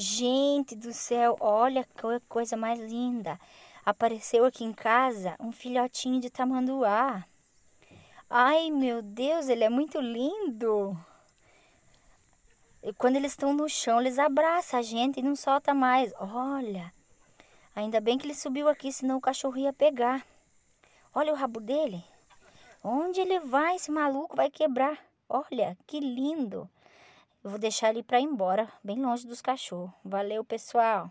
Gente do céu, olha que coisa mais linda. Apareceu aqui em casa um filhotinho de tamanduá. Ai, meu Deus, ele é muito lindo. E quando eles estão no chão, eles abraçam a gente e não solta mais. Olha, ainda bem que ele subiu aqui, senão o cachorro ia pegar. Olha o rabo dele. Onde ele vai, esse maluco vai quebrar. Olha, que lindo. Eu vou deixar ele para ir embora, bem longe dos cachorros. Valeu, pessoal.